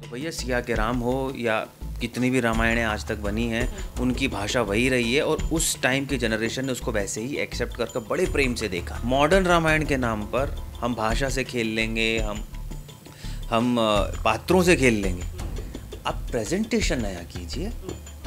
तो भैया सिया के राम हो या कितनी भी रामायणें आज तक बनी हैं उनकी भाषा वही रही है और उस टाइम की जनरेशन ने उसको वैसे ही एक्सेप्ट कर बड़े प्रेम से देखा मॉडर्न रामायण के नाम पर हम भाषा से खेल लेंगे हम हम पात्रों से खेल लेंगे आप प्रेजेंटेशन नया कीजिए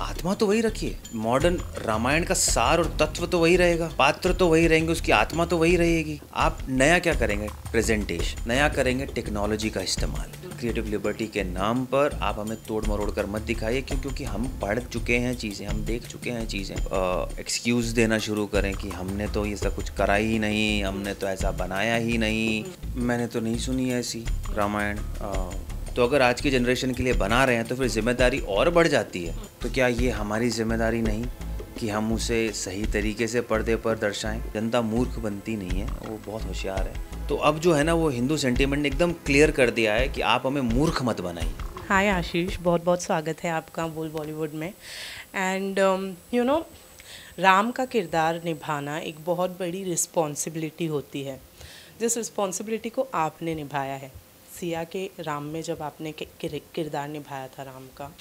आत्मा तो वही रखिए मॉडर्न रामायण का सार और तत्व तो वही रहेगा पात्र तो वही रहेंगे उसकी आत्मा तो वही रहेगी आप नया क्या करेंगे प्रेजेंटेशन नया करेंगे टेक्नोलॉजी का इस्तेमाल क्रिएटिव लिबर्टी के नाम पर आप हमें तोड़ मरोड़ कर मत दिखाइए क्यों क्योंकि हम पढ़ चुके हैं चीज़ें हम देख चुके हैं चीज़ें एक्सक्यूज़ देना शुरू करें कि हमने तो ऐसा कुछ करा ही नहीं हमने तो ऐसा बनाया ही नहीं मैंने तो नहीं सुनी ऐसी रामायण तो अगर आज की जनरेशन के लिए बना रहे हैं तो फिर जिम्मेदारी और बढ़ जाती है तो क्या ये हमारी जिम्मेदारी नहीं कि हम उसे सही तरीके से पर्दे पर दर्शाएं जनता मूर्ख बनती नहीं है वो बहुत होशियार है तो अब जो है ना वो हिंदू सेंटीमेंट ने एकदम क्लियर कर दिया है कि आप हमें मूर्ख मत बनाइए हाय आशीष बहुत बहुत स्वागत है आपका बोल बॉलीवुड में एंड यू नो राम का किरदार निभाना एक बहुत बड़ी रिस्पॉन्सिबिलिटी होती है जिस रिस्पॉन्सिबिलिटी को आपने निभाया है सिया के राम में जब आपने किरदार निभाया था राम का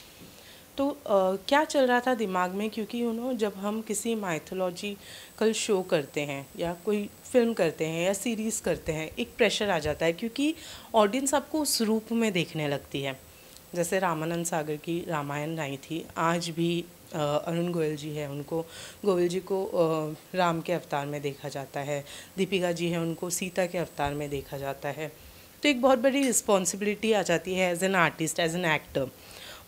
तो आ, क्या चल रहा था दिमाग में क्योंकि उन्होंने जब हम किसी माइथोलॉजी कल शो करते हैं या कोई फिल्म करते हैं या सीरीज़ करते हैं एक प्रेशर आ जाता है क्योंकि ऑडियंस आपको उस रूप में देखने लगती है जैसे रामानंद सागर की रामायण आई थी आज भी अरुण गोयल जी है उनको गोयल जी को राम के अवतार में देखा जाता है दीपिका जी हैं उनको सीता के अवतार में देखा जाता है तो एक बहुत बड़ी रिस्पॉन्सिबिलिटी आ जाती है as an artist as an actor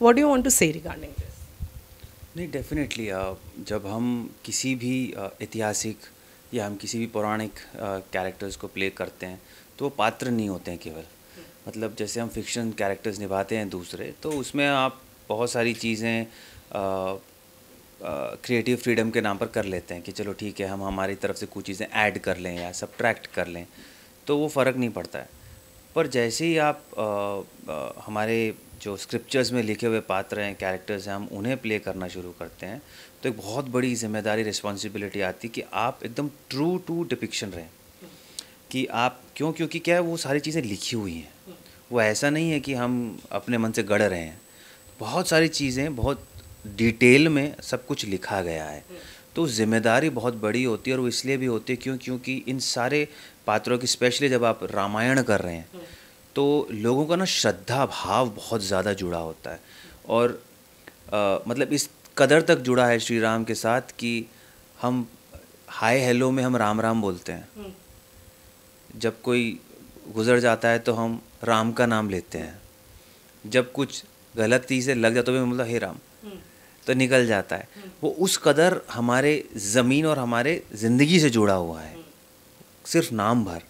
what you want to say regarding this नहीं डेफिनेटली uh, जब हम किसी भी uh, ऐतिहासिक या हम किसी भी पौराणिक कैरेक्टर्स uh, को प्ले करते हैं तो वो पात्र नहीं होते हैं केवल मतलब जैसे हम फिक्शन कैरेक्टर्स निभाते हैं दूसरे तो उसमें आप बहुत सारी चीज़ें क्रिएटिव फ्रीडम के नाम पर कर लेते हैं कि चलो ठीक है हम हमारी तरफ से कुछ चीज़ें ऐड कर लें या सब्ट्रैक्ट कर लें तो वो फ़र्क नहीं पड़ता है पर जैसे ही आप आ, आ, हमारे जो स्क्रिप्चर्स में लिखे हुए पात्र हैं कैरेक्टर्स हैं हम उन्हें प्ले करना शुरू करते हैं तो एक बहुत बड़ी जिम्मेदारी रिस्पॉन्सिबिलिटी आती कि आप एकदम ट्रू टू डिपिक्शन रहें कि आप क्यों क्योंकि क्या है वो सारी चीज़ें लिखी हुई हैं वो ऐसा नहीं है कि हम अपने मन से गढ़ रहे हैं बहुत सारी चीज़ें बहुत डिटेल में सब कुछ लिखा गया है तो जिम्मेदारी बहुत बड़ी होती है और वो इसलिए भी होती है क्यों क्योंकि इन सारे पात्रों की स्पेशली जब आप रामायण कर रहे हैं तो लोगों का ना श्रद्धा भाव बहुत ज़्यादा जुड़ा होता है और आ, मतलब इस कदर तक जुड़ा है श्री राम के साथ कि हम हाय हेलो में हम राम राम बोलते हैं हम्म। जब कोई गुजर जाता है तो हम राम का नाम लेते हैं जब कुछ गलती से लग जाता है मतलब हे राम तो निकल जाता है वो उस कदर हमारे ज़मीन और हमारे ज़िंदगी से जुड़ा हुआ है सिर्फ नाम भर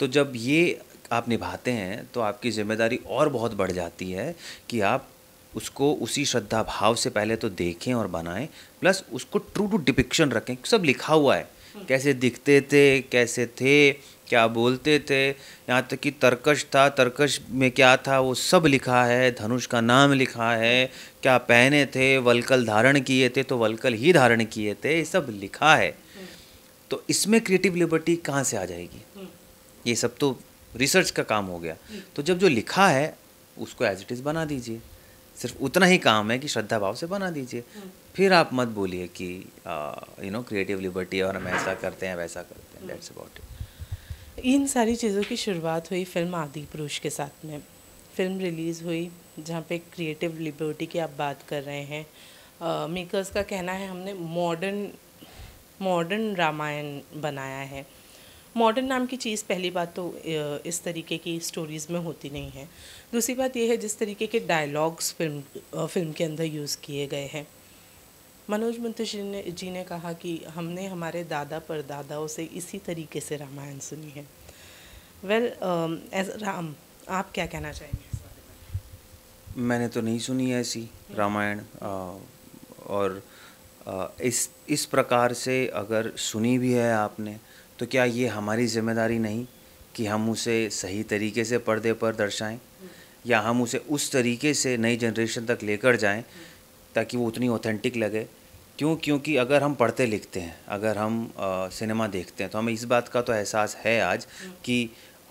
तो जब ये आप निभाते हैं तो आपकी जिम्मेदारी और बहुत बढ़ जाती है कि आप उसको उसी श्रद्धा भाव से पहले तो देखें और बनाएं प्लस उसको ट्रू टू डिपिक्शन रखें सब लिखा हुआ है हम्म। कैसे दिखते थे कैसे थे क्या बोलते थे यहाँ तक कि तर्कश था तर्कश में क्या था वो सब लिखा है धनुष का नाम लिखा है क्या पहने थे वलकल धारण किए थे तो वलकल ही धारण किए थे ये सब लिखा है तो इसमें क्रिएटिव लिबर्टी कहाँ से आ जाएगी ये सब तो रिसर्च का काम हो गया तो जब जो लिखा है उसको एज इट इज़ बना दीजिए सिर्फ उतना ही काम है कि श्रद्धा भाव से बना दीजिए फिर आप मत बोलिए कि यू नो क्रिएटिव लिबर्टी और हम ऐसा करते हैं वैसा करते हैं डेट्स अबाउट इट इन सारी चीज़ों की शुरुआत हुई फिल्म आदि पुरुष के साथ में फिल्म रिलीज़ हुई जहाँ पे क्रिएटिव लिबर्टी की आप बात कर रहे हैं मेकर्स का कहना है हमने मॉडर्न मॉडर्न रामायण बनाया है मॉडर्न नाम की चीज़ पहली बात तो इस तरीके की स्टोरीज़ में होती नहीं है दूसरी बात यह है जिस तरीके के डायलॉग्स फिल्म फिल्म के अंदर यूज़ किए गए हैं मनोज मुंतशी ने जी ने कहा कि हमने हमारे दादा पर दादाओं से इसी तरीके से रामायण सुनी है well well, as um, uh, Ram आप क्या कहना चाहेंगे मैंने तो नहीं सुनी है ऐसी रामायण और आ, इस इस प्रकार से अगर सुनी भी है आपने तो क्या ये हमारी जिम्मेदारी नहीं कि हम उसे सही तरीके से पर्दे पर दर्शाएं या हम उसे उस तरीके से नई जनरेशन तक लेकर जाएं ताकि वो उतनी ऑथेंटिक लगे क्यों क्योंकि अगर हम पढ़ते लिखते हैं अगर हम आ, सिनेमा देखते हैं तो हमें इस बात का तो एहसास है आज कि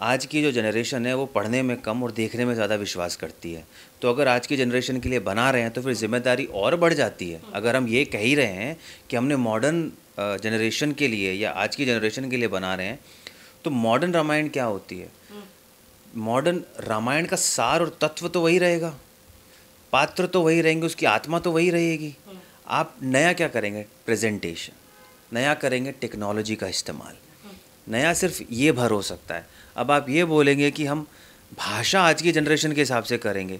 आज की जो जनरेशन है वो पढ़ने में कम और देखने में ज़्यादा विश्वास करती है तो अगर आज की जनरेशन के लिए बना रहे हैं तो फिर जिम्मेदारी और बढ़ जाती है अगर हम ये कह ही रहे हैं कि हमने मॉडर्न जनरेशन के लिए या आज की जनरेशन के लिए बना रहे हैं तो मॉडर्न रामायण क्या होती है मॉडर्न रामायण का सार और तत्व तो वही रहेगा पात्र तो वही रहेंगे उसकी आत्मा तो वही रहेगी आप नया क्या करेंगे प्रेजेंटेशन नया करेंगे टेक्नोलॉजी का इस्तेमाल नया सिर्फ ये भर हो सकता है अब आप ये बोलेंगे कि हम भाषा आज की जनरेशन के हिसाब से करेंगे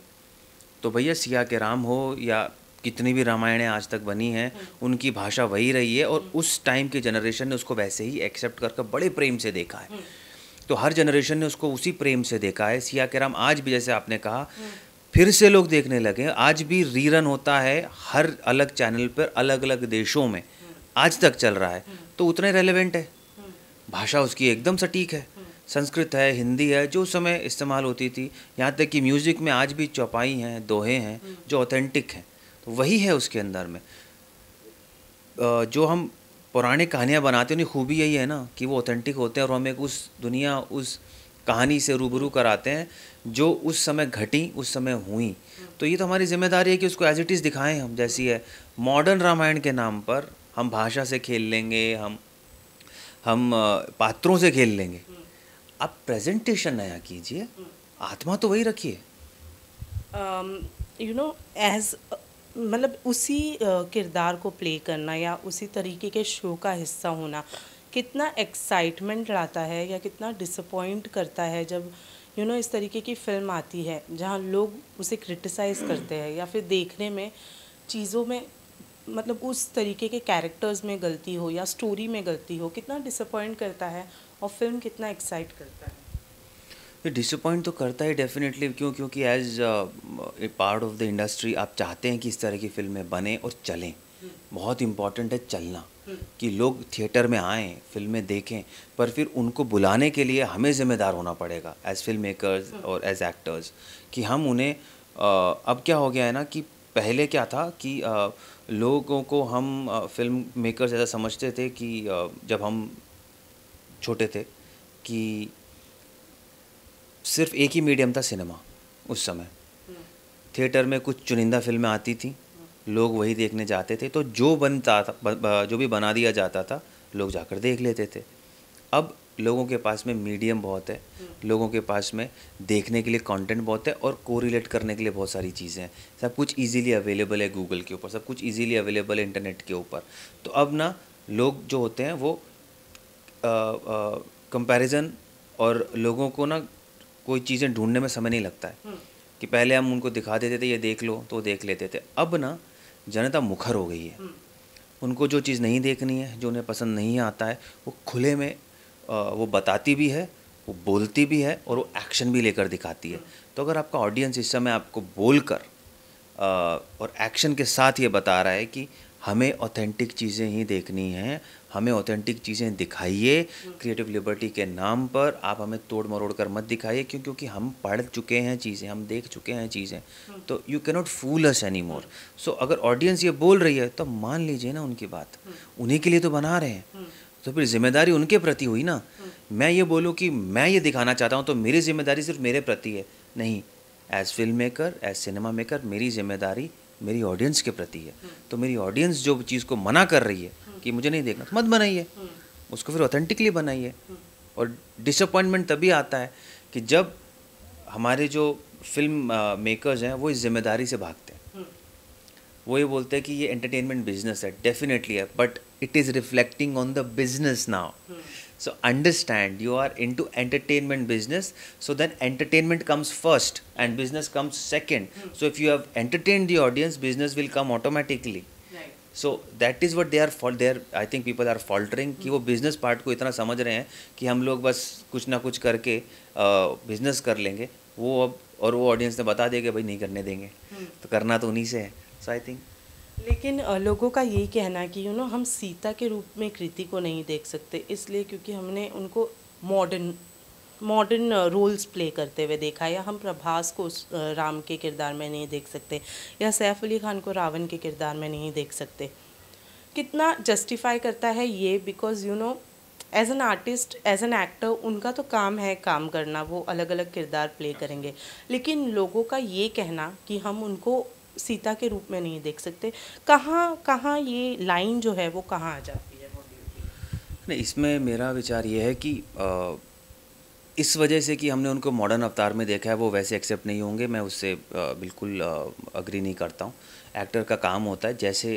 तो भैया सिया के राम हो या कितनी भी रामायणें आज तक बनी हैं उनकी भाषा वही रही है और उस टाइम की जनरेशन ने उसको वैसे ही एक्सेप्ट करके बड़े प्रेम से देखा है तो हर जनरेशन ने उसको उसी प्रेम से देखा है सिया के राम आज भी जैसे आपने कहा फिर से लोग देखने लगे आज भी रीरन होता है हर अलग चैनल पर अलग अलग देशों में आज तक चल रहा है तो उतने रेलेवेंट है भाषा उसकी एकदम सटीक है संस्कृत है हिंदी है जो उस समय इस्तेमाल होती थी यहाँ तक कि म्यूज़िक में आज भी चौपाई हैं दोहे हैं जो ऑथेंटिक हैं तो वही है उसके अंदर में जो हम पुराने कहानियाँ बनाते हैं उनकी खूबी यही है ना कि वो ऑथेंटिक होते हैं और हमें उस दुनिया उस कहानी से रूबरू कराते हैं जो उस समय घटी उस समय हुई तो ये तो हमारी जिम्मेदारी है कि उसको एज इट इज़ दिखाएं हम जैसी है मॉडर्न रामायण के नाम पर हम भाषा से खेल लेंगे हम हम पात्रों से खेल लेंगे आप प्रेजेंटेशन नया कीजिए आत्मा तो वही रखिए यू नो एज मतलब उसी किरदार को प्ले करना या उसी तरीके के शो का हिस्सा होना कितना एक्साइटमेंट लाता है या कितना डिसअपॉइंट करता है जब यू नो इस तरीके की फ़िल्म आती है जहाँ लोग उसे क्रिटिसाइज़ करते हैं या फिर देखने में चीज़ों में मतलब उस तरीके के कैरेक्टर्स में गलती हो या स्टोरी में गलती हो कितना डिसअपॉइंट करता है और फिल्म कितना एक्साइट करता है डिसअपॉइंट तो करता है डेफिनेटली क्यों क्योंकि as a part of the industry आप चाहते हैं कि इस तरह की फिल्में बने और चलें बहुत इम्पॉर्टेंट है चलना कि लोग थिएटर में आएँ फिल्में देखें पर फिर उनको बुलाने के लिए हमें ज़िम्मेदार होना पड़ेगा एज फिल्म मेकर्स और एज एक्टर्स कि हम उन्हें अब क्या हो गया है ना कि पहले क्या था कि लोगों को हम फिल्म मेकर्स ऐसा समझते थे कि जब हम छोटे थे कि सिर्फ एक ही मीडियम था सिनेमा उस समय हम्म। थिएटर में कुछ चुनिंदा फिल्में आती थी लोग वही देखने जाते थे तो जो बनता था जो भी बना दिया जाता था लोग जाकर देख लेते थे अब लोगों के पास में मीडियम बहुत है लोगों के पास में देखने के लिए कंटेंट बहुत है और कोरिलेट करने के लिए बहुत सारी चीज़ें हैं सब कुछ इजीली अवेलेबल है गूगल के ऊपर सब कुछ इजीली अवेलेबल है इंटरनेट के ऊपर तो अब ना लोग जो होते हैं वो कंपैरिजन और लोगों को ना कोई चीज़ें ढूंढने में समय नहीं लगता है हम्म। कि पहले हम उनको दिखा देते थे ये देख लो तो देख लेते थे अब ना जनता मुखर हो गई है हम्म। उनको जो चीज़ नहीं देखनी है जो उन्हें पसंद नहीं आता है वो खुले में वो बताती भी है वो बोलती भी है और वो एक्शन भी लेकर दिखाती है हम्म। तो अगर आपका ऑडियंस इस समय आपको बोल कर और एक्शन के साथ ये बता रहा है कि हमें ऑथेंटिक चीज़ें ही देखनी हैं हमें ऑथेंटिक चीज़ें दिखाइए क्रिएटिव लिबर्टी के नाम पर आप हमें तोड़ मरोड़ कर मत दिखाइए क्यों क्योंकि हम पढ़ चुके हैं चीज़ें हम देख चुके हैं चीज़ें तो you cannot fool us any more so अगर ऑडियंस ये बोल रही है तो मान लीजिए ना उनकी बात उन्हीं के लिए तो बना रहे हैं तो फिर जिम्मेदारी उनके प्रति हुई ना मैं ये बोलूँ कि मैं ये दिखाना चाहता हूँ तो मेरी जिम्मेदारी सिर्फ मेरे प्रति है नहीं as film maker as cinema maker मेरी जिम्मेदारी मेरी ऑडियंस के प्रति है तो मेरी ऑडियंस जो चीज़ को मना कर रही है कि मुझे नहीं देखना तो मत बनाइए उसको फिर ऑथेंटिकली बनाइए और डिसअपॉइंटमेंट तभी आता है कि जब हमारे जो फिल्म मेकर्स हैं वो इस जिम्मेदारी से भागते हैं वो ये बोलते हैं कि ये एंटरटेनमेंट बिजनेस है डेफिनेटली है but it is reflecting on the business now so understand you are into entertainment business so then entertainment comes first and business comes second mm. so if you have entertained the audience business will come automatically so that is what they are fall there I think people are faltering कि वो business part को इतना समझ रहे हैं कि हम लोग बस कुछ ना कुछ करके बिजनेस कर लेंगे वो अब और वो ऑडियंस ने बता दिया कि भाई नहीं करने देंगे तो करना तो उन्हीं से है सो आई थिंक लेकिन लोगों का यही कहना है कि यू नो हम सीता के रूप में कृति को नहीं देख सकते इसलिए क्योंकि हमने उनको मॉडर्न मॉडर्न रोल्स प्ले करते हुए देखा या हम प्रभास को राम के किरदार में नहीं देख सकते या सैफ अली खान को रावण के किरदार में नहीं देख सकते कितना जस्टिफाई करता है ये because you know as an artist as an actor उनका तो काम है काम करना वो अलग अलग किरदार प्ले करेंगे लेकिन लोगों का ये कहना कि हम उनको सीता के रूप में नहीं देख सकते कहाँ कहाँ ये लाइन जो है वो कहाँ आ जाती है नहीं इसमें मेरा विचार ये है कि इस वजह से कि हमने उनको मॉडर्न अवतार में देखा है वो वैसे एक्सेप्ट नहीं होंगे मैं उससे बिल्कुल अग्री नहीं करता हूँ एक्टर का काम होता है जैसे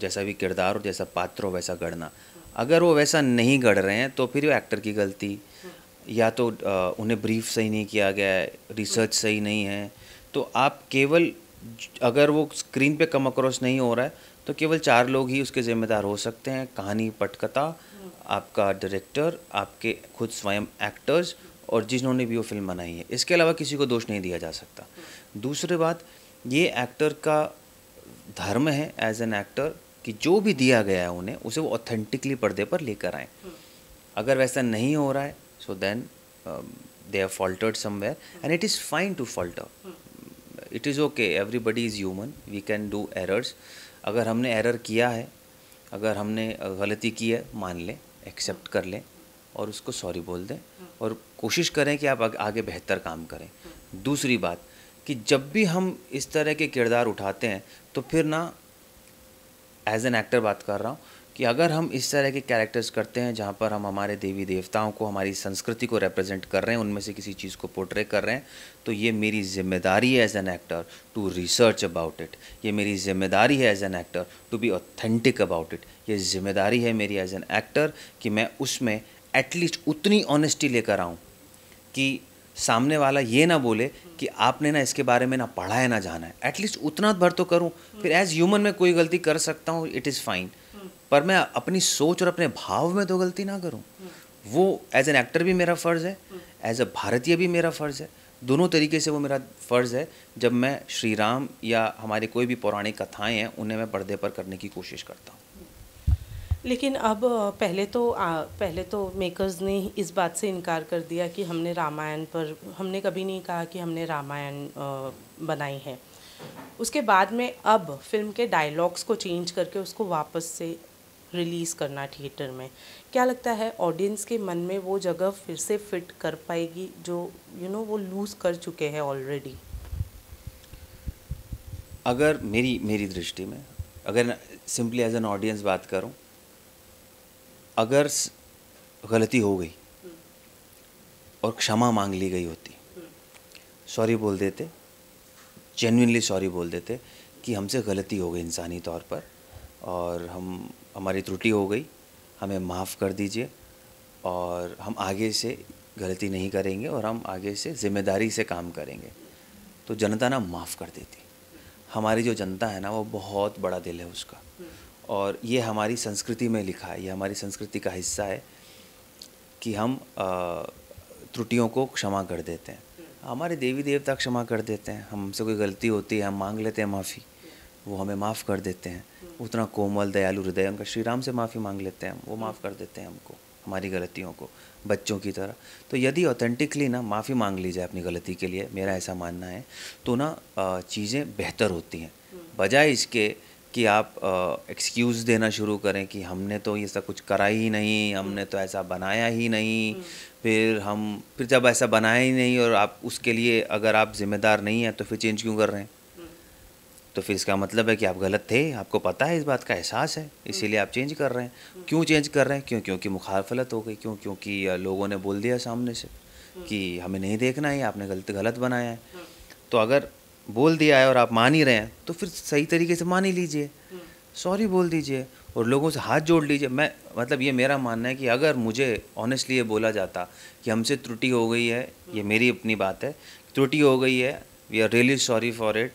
जैसा भी किरदार हो जैसा पात्र हो वैसा गढ़ना अगर वो वैसा नहीं गढ़ रहे हैं तो फिर वो एक्टर की गलती या तो उन्हें ब्रीफ सही नहीं किया गया है रिसर्च सही नहीं है तो आप केवल अगर वो स्क्रीन पे कम अक्रॉस नहीं हो रहा है तो केवल चार लोग ही उसके ज़िम्मेदार हो सकते हैं कहानी पटकथा आपका डायरेक्टर आपके खुद स्वयं एक्टर्स और जिन्होंने भी वो फिल्म बनाई है इसके अलावा किसी को दोष नहीं दिया जा सकता दूसरी बात ये एक्टर का धर्म है एज एन एक्टर कि जो भी दिया गया है उन्हें उसे वो ऑथेंटिकली पर्दे पर लेकर आए अगर वैसा नहीं हो रहा है so then they are faltered somewhere and it is fine to falter it is okay everybody is human we can do errors अगर हमने एरर किया है अगर हमने गलती की है मान लें एक्सेप्ट कर लें और उसको सॉरी बोल दें और कोशिश करें कि आप आगे बेहतर काम करें दूसरी बात कि जब भी हम इस तरह के किरदार उठाते हैं तो फिर ना एज एन एक्टर बात कर रहा हूँ कि अगर हम इस तरह के कैरेक्टर्स करते हैं जहाँ पर हम हमारे देवी देवताओं को हमारी संस्कृति को रिप्रेजेंट कर रहे हैं उनमें से किसी चीज़ को पोर्ट्रे कर रहे हैं तो ये मेरी जिम्मेदारी है as an actor to research about it ये मेरी जिम्मेदारी है as an actor to be authentic about it ये जिम्मेदारी है मेरी एज एन एक्टर कि मैं उसमें एटलीस्ट उतनी ऑनेस्टी लेकर आऊँ कि सामने वाला ये ना बोले कि आपने ना इसके बारे में ना पढ़ा है ना जाना है एटलीस्ट उतना भर तो करूँ फिर एज ह्यूमन में कोई गलती कर सकता हूँ इट इज़ फाइन पर मैं अपनी सोच और अपने भाव में तो गलती ना करूँ वो एज एन एक्टर भी मेरा फ़र्ज़ है एज अ भारतीय भी मेरा फ़र्ज़ है दोनों तरीके से वो मेरा फ़र्ज़ है जब मैं श्री राम या हमारे कोई भी पौराणिक कथाएँ हैं उन्हें मैं पर्दे पर करने की कोशिश करता हूँ लेकिन अब पहले तो आ, पहले तो मेकर्स ने इस बात से इनकार कर दिया कि हमने रामायण पर हमने कभी नहीं कहा कि हमने रामायण बनाई है उसके बाद में अब फिल्म के डायलॉग्स को चेंज करके उसको वापस से रिलीज़ करना थिएटर में क्या लगता है ऑडियंस के मन में वो जगह फिर से फिट कर पाएगी जो यू you नो know, वो लूज़ कर चुके हैं ऑलरेडी अगर मेरी मेरी दृष्टि में अगर सिंपली एज एन ऑडियंस बात करूं अगर गलती हो गई और क्षमा मांग ली गई होती सॉरी बोल देते जेनविनली सॉरी बोल देते कि हमसे गलती हो गई इंसानी तौर पर और हम हमारी त्रुटि हो गई हमें माफ़ कर दीजिए और हम आगे से गलती नहीं करेंगे और हम आगे से ज़िम्मेदारी से काम करेंगे तो जनता ना माफ़ कर देती हमारी जो जनता है ना वो बहुत बड़ा दिल है उसका और ये हमारी संस्कृति में लिखा है ये हमारी संस्कृति का हिस्सा है कि हम त्रुटियों को क्षमा कर देते हैं हमारे देवी देवता क्षमा कर देते हैं हमसे कोई गलती होती है हम मांग लेते हैं माफ़ी वो हमें माफ़ कर देते हैं उतना कोमल दयालु हृदय उनका श्री राम से माफ़ी मांग लेते हैं वो माफ़ कर देते हैं हमको हमारी गलतियों को बच्चों की तरह तो यदि ऑथेंटिकली ना माफ़ी मांग ली जाए अपनी गलती के लिए मेरा ऐसा मानना है तो ना चीज़ें बेहतर होती हैं बजाय इसके कि आप एक्सक्यूज़ देना शुरू करें कि हमने तो ऐसा कुछ करा ही नहीं हमने तो ऐसा बनाया ही नहीं हम्म। फिर हम फिर जब ऐसा बनाया ही नहीं और आप उसके लिए अगर आप जिम्मेदार नहीं हैं तो फिर चेंज क्यों कर रहे हैं हम्म। तो फिर इसका मतलब है कि आप गलत थे आपको पता है इस बात का एहसास है हम्म। इसीलिए आप चेंज कर रहे हैं क्यों चेंज कर रहे हैं क्यों क्योंकि मुखालफलत हो गई क्यों क्योंकि लोगों ने बोल दिया सामने से कि हमें नहीं देखना है आपने गलत गलत बनाया है तो अगर बोल दिया है और आप मान ही रहे हैं तो फिर सही तरीके से मान ही लीजिए सॉरी बोल दीजिए और लोगों से हाथ जोड़ लीजिए मैं मतलब ये मेरा मानना है कि अगर मुझे ऑनेस्टली ये बोला जाता कि हमसे त्रुटि हो गई है ये मेरी अपनी बात है त्रुटि हो गई है we are really sorry for it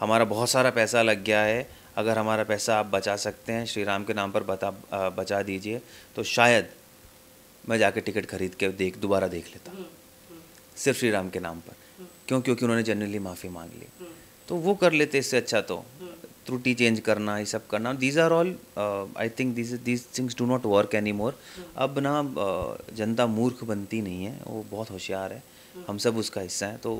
हमारा बहुत सारा पैसा लग गया है अगर हमारा पैसा आप बचा सकते हैं श्री राम के नाम पर बता बचा दीजिए तो शायद मैं जाके टिकट खरीद के देख दोबारा देख लेता हम्म, हम्म। सिर्फ श्री राम के नाम पर क्यों क्योंकि उन्होंने जनरली माफ़ी मांग ली हम्म। तो वो कर लेते इससे अच्छा तो हम्म। त्रुटि चेंज करना ये सब करना these are all I think these these things do not work any more अब ना uh, जनता मूर्ख बनती नहीं है वो बहुत होशियार है हम्म। हम सब उसका हिस्सा हैं तो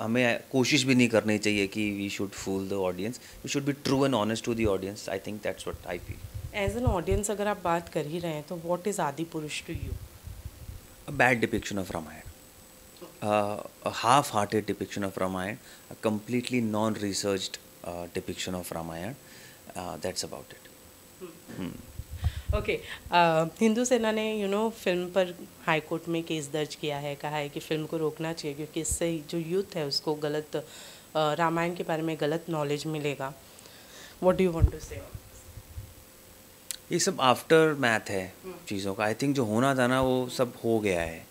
हमें कोशिश भी नहीं करनी चाहिए कि we should fool the audience we should be true and honest to the audience I think that's what I feel as an audience अगर आप बात कर ही रहे हैं तो what is Adipurush to you bad depiction of Ramayan uh, a half-hearted depiction of Ramayana, a completely non-researched uh, depiction of Ramayana. Uh, that's about it. Hmm. Hmm. Okay Hindu Sena ने you know film पर high court में case दर्ज किया है कहा है कि film को रोकना चाहिए क्योंकि इससे जो यूथ है उसको गलत uh, रामायण के बारे में गलत नॉलेज मिलेगा what do you want to say ये सब आफ्टर मैथ है hmm. चीज़ों का आई थिंक जो होना था ना वो सब हो गया है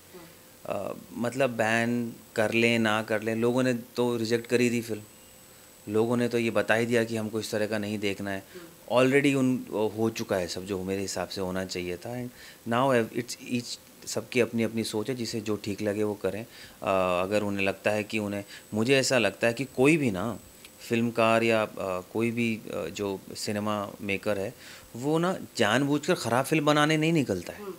मतलब बैन कर लें ना कर लें लोगों ने तो रिजेक्ट करी थी फिल्म लोगों ने तो ये बता ही दिया कि हमको इस तरह का नहीं देखना है ऑलरेडी उन हो चुका है सब जो मेरे हिसाब से होना चाहिए था एंड नाउ इट्स ईच सबकी अपनी अपनी सोच है जिसे जो ठीक लगे वो करें आ, अगर उन्हें लगता है कि उन्हें मुझे ऐसा लगता है कि कोई भी ना फिल्मकार या आ, कोई भी जो सिनेमा मेकर है वो ना जानबूझकर ख़राब फिल्म बनाने नहीं निकलता है हम्म।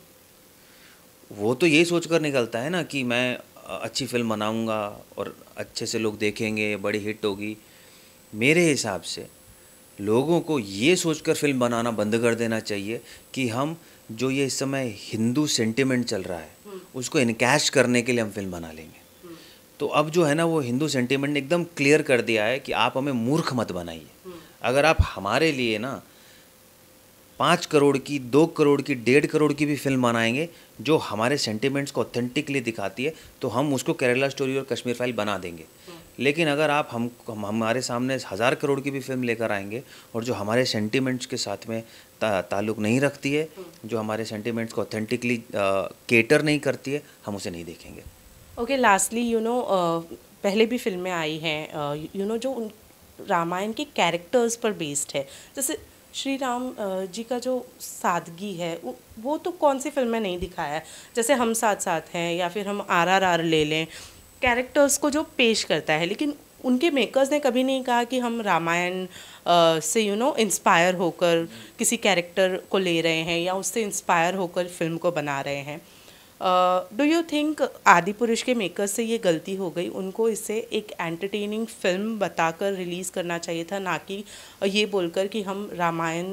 वो तो यही सोच कर निकलता है ना कि मैं अच्छी फिल्म बनाऊंगा और अच्छे से लोग देखेंगे बड़ी हिट होगी मेरे हिसाब से लोगों को ये सोचकर फिल्म बनाना बंद कर देना चाहिए कि हम जो ये इस समय हिंदू सेंटिमेंट चल रहा है हम्म। उसको इनकैश करने के लिए हम फिल्म बना लेंगे हम्म। तो अब जो है ना वो हिंदू सेंटिमेंट ने एकदम क्लियर कर दिया है कि आप हमें मूर्ख मत बनाइए हम्म। अगर आप हमारे लिए ना पाँच करोड़ की दो करोड़ की डेढ़ करोड़ की भी फिल्म बनाएंगे जो हमारे सेंटिमेंट्स को ऑथेंटिकली दिखाती है तो हम उसको केरला स्टोरी और कश्मीर फाइल बना देंगे लेकिन अगर आप हम, हम हमारे सामने हज़ार करोड़ की भी फिल्म लेकर आएंगे और जो हमारे सेंटिमेंट्स के साथ में ता, ताल्लुक नहीं रखती है जो हमारे सेंटिमेंट्स को ऑथेंटिकली केटर नहीं करती है हम उसे नहीं देखेंगे ओके लास्टली यू नो पहले भी फिल्में आई हैं यू नो जो रामायण के कैरेक्टर्स पर बेस्ड है जैसे श्री राम जी का जो सादगी है वो तो कौन सी फिल्म में नहीं दिखाया है जैसे हम साथ साथ हैं या फिर हम आर आर आर ले लें कैरेक्टर्स को जो पेश करता है लेकिन उनके मेकर्स ने कभी नहीं कहा कि हम रामायण से यू नो इंस्पायर होकर किसी कैरेक्टर को ले रहे हैं या उससे इंस्पायर होकर फिल्म को बना रहे हैं डू यू थिंक आदि पुरुष के मेकर्स से ये गलती हो गई उनको इसे एक एंटरटेनिंग फिल्म बताकर रिलीज़ करना चाहिए था ना कि ये बोलकर कि हम रामायण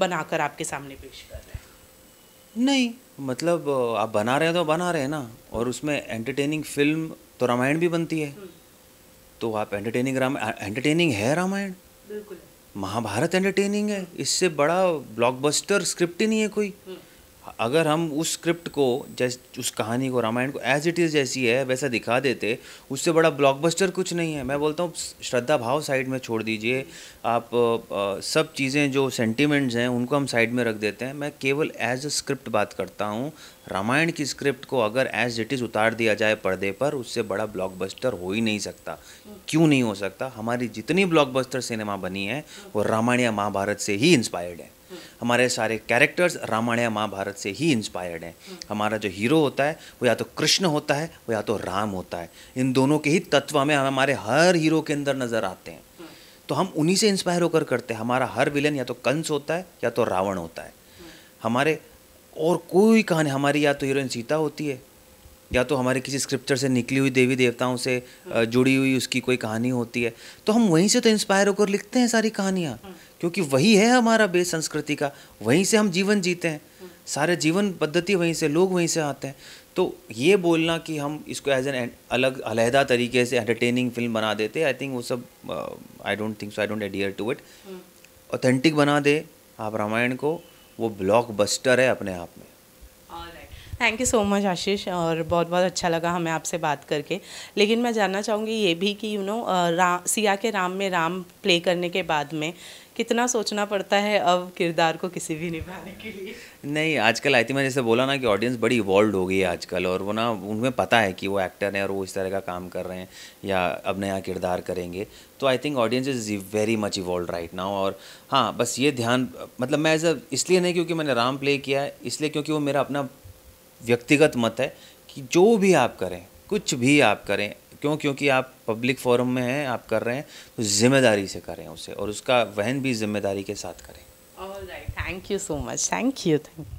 बनाकर आपके सामने पेश कर रहे हैं नहीं मतलब आप बना रहे हैं तो बना रहे हैं ना और उसमें एंटरटेनिंग फिल्म तो रामायण भी बनती है हम्म। तो आप एंटरटेनिंग राम एंटरटेनिंग है रामायण बिल्कुल महाभारत एंटरटेनिंग है इससे बड़ा ब्लॉकबस्टर स्क्रिप्ट ही नहीं है कोई हम्म। अगर हम उस स्क्रिप्ट को जैस उस कहानी को रामायण को एज इट इज़ जैसी है वैसा दिखा देते उससे बड़ा ब्लॉकबस्टर कुछ नहीं है मैं बोलता हूँ श्रद्धा भाव साइड में छोड़ दीजिए आप आ, सब चीज़ें जो सेंटिमेंट्स हैं उनको हम साइड में रख देते हैं मैं केवल एज अ स्क्रिप्ट बात करता हूँ रामायण की स्क्रिप्ट को अगर एज इट इज़ उतार दिया जाए पर्दे पर उससे बड़ा ब्लॉकबस्टर हो ही नहीं सकता क्यों नहीं हो सकता हमारी जितनी ब्लॉकबस्टर सिनेमा बनी है वो रामायण या महाभारत से ही इंस्पायर्ड है हमारे सारे कैरेक्टर्स रामायण या महाभारत से ही इंस्पायर्ड हैं हमारा जो हीरो होता है वो या तो कृष्ण होता है वो या तो राम होता है इन दोनों के ही तत्व में हमारे हर हीरो के अंदर नज़र आते हैं तो हम उन्हीं से इंस्पायर होकर करते हैं हमारा हर विलन या तो कंस होता है या तो रावण होता है हमारे और कोई कहानी हमारी या तो हीरोइन सीता होती है या तो हमारे किसी स्क्रिप्चर से निकली हुई देवी देवताओं से जुड़ी हुई उसकी कोई कहानी होती है तो हम वहीं से तो इंस्पायर होकर लिखते हैं सारी कहानियाँ क्योंकि वही है हमारा बेस संस्कृति का वहीं से हम जीवन जीते हैं सारे जीवन पद्धति वहीं से लोग वहीं से आते हैं तो ये बोलना कि हम इसको एज एन अलग अलहदा तरीके से एंटरटेनिंग फिल्म बना देते आई थिंक वो सब I don't think so I don't adhere to it authentic बना दे आप रामायण को वो बस्टर है अपने आप में thank you so much Ashish और बहुत बहुत अच्छा लगा हमें आपसे बात करके लेकिन मैं जानना चाहूँगी ये भी कि यू नो राम सिया के राम में राम प्ले करने के बाद में कितना सोचना पड़ता है अब किरदार को किसी भी निभाने के लिए नहीं आजकल आई थी मैं जैसे बोला ना कि ऑडियंस बड़ी इवॉल्व हो गई है आजकल और वो ना उनमें पता है कि वो एक्टर हैं और वो इस तरह का काम कर रहे हैं या अब नया किरदार करेंगे तो I think audience is very much evolve right now और हाँ बस ये ध्यान मतलब मैं ऐसा इसलिए नहीं क्योंकि मैंने राम प्ले किया है इसलिए क्योंकि वो मेरा अपना व्यक्तिगत मत है कि जो भी आप करें कुछ भी आप करें क्यों क्योंकि आप पब्लिक फोरम में हैं आप कर रहे हैं तो जिम्मेदारी से करें उसे और उसका वहन भी जिम्मेदारी के साथ करें all right thank you so much thank you thank you